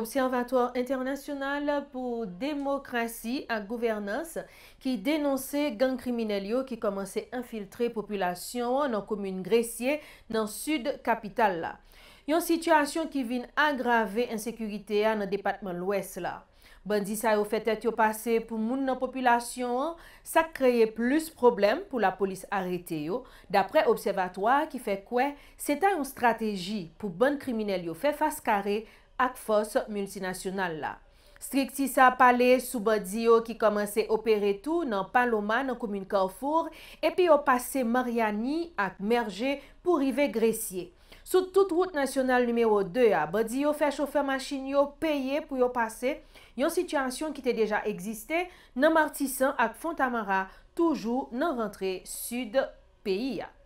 Observatoir internasyonal pou demokrasi ak gouvernans ki denonse gang kriminelyo ki komanse infiltre populasyon nan komune Gresye nan sud kapital la. Yon situasyon ki vin agrave insekurite ya nan depatman lwes la. Bandi sa yo fetet yo pase pou moun nan populasyon, sa kreye plus problem pou la polis arete yo. Dapre observatoir ki fe kwe, se ta yon strategi pou band kriminelyo fe faskare ak fos multinasyonal la. Striktisa pale sou badi yo ki komanse operetou nan Paloma nan Komun Kaofour epi yo pase Mariani ak Merje pou rive Gresye. Sou tout route nasyonal numero 2 ya, badi yo fe chofer masin yo peye pou yo pase yon situasyon ki te deja egziste nan Martisan ak Fontamara toujou nan rentre sud peyi ya.